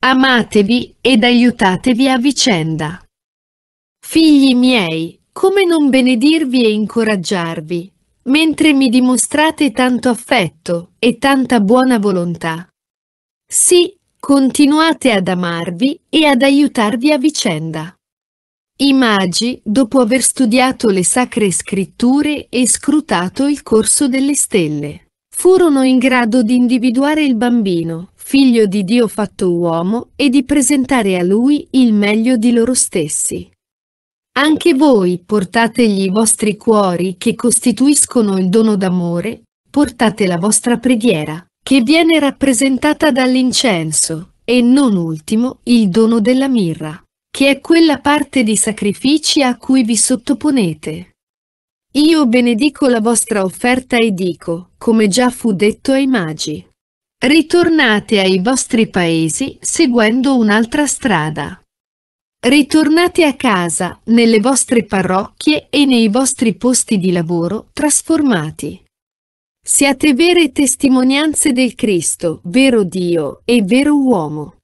Amatevi ed aiutatevi a vicenda. Figli miei, come non benedirvi e incoraggiarvi, mentre mi dimostrate tanto affetto e tanta buona volontà. Sì, continuate ad amarvi e ad aiutarvi a vicenda. I magi, dopo aver studiato le sacre scritture e scrutato il corso delle stelle, furono in grado di individuare il bambino, figlio di Dio fatto uomo, e di presentare a lui il meglio di loro stessi. Anche voi portategli i vostri cuori che costituiscono il dono d'amore, portate la vostra preghiera, che viene rappresentata dall'incenso, e non ultimo il dono della mirra, che è quella parte di sacrifici a cui vi sottoponete. Io benedico la vostra offerta e dico, come già fu detto ai magi, Ritornate ai vostri paesi seguendo un'altra strada. Ritornate a casa, nelle vostre parrocchie e nei vostri posti di lavoro trasformati. Siate vere testimonianze del Cristo, vero Dio e vero uomo.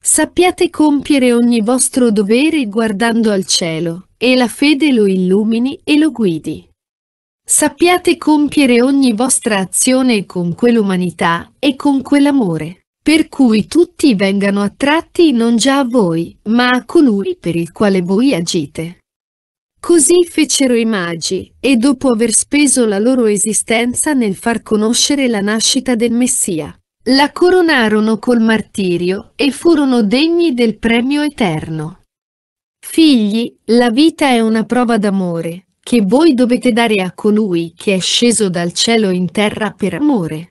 Sappiate compiere ogni vostro dovere guardando al cielo, e la fede lo illumini e lo guidi. Sappiate compiere ogni vostra azione con quell'umanità e con quell'amore, per cui tutti vengano attratti non già a voi, ma a colui per il quale voi agite. Così fecero i magi, e dopo aver speso la loro esistenza nel far conoscere la nascita del Messia, la coronarono col martirio e furono degni del premio eterno. Figli, la vita è una prova d'amore, che voi dovete dare a colui che è sceso dal cielo in terra per amore.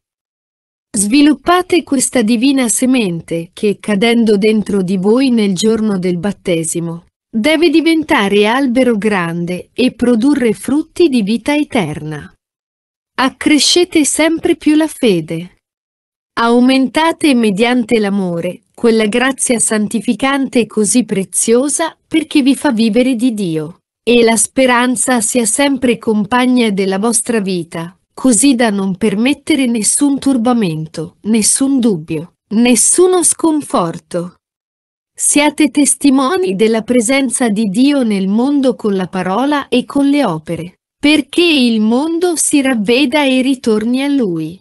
Sviluppate questa divina semente che, cadendo dentro di voi nel giorno del battesimo, deve diventare albero grande e produrre frutti di vita eterna. Accrescete sempre più la fede. Aumentate mediante l'amore quella grazia santificante così preziosa perché vi fa vivere di Dio. E la speranza sia sempre compagna della vostra vita, così da non permettere nessun turbamento, nessun dubbio, nessuno sconforto. Siate testimoni della presenza di Dio nel mondo con la parola e con le opere, perché il mondo si ravveda e ritorni a Lui.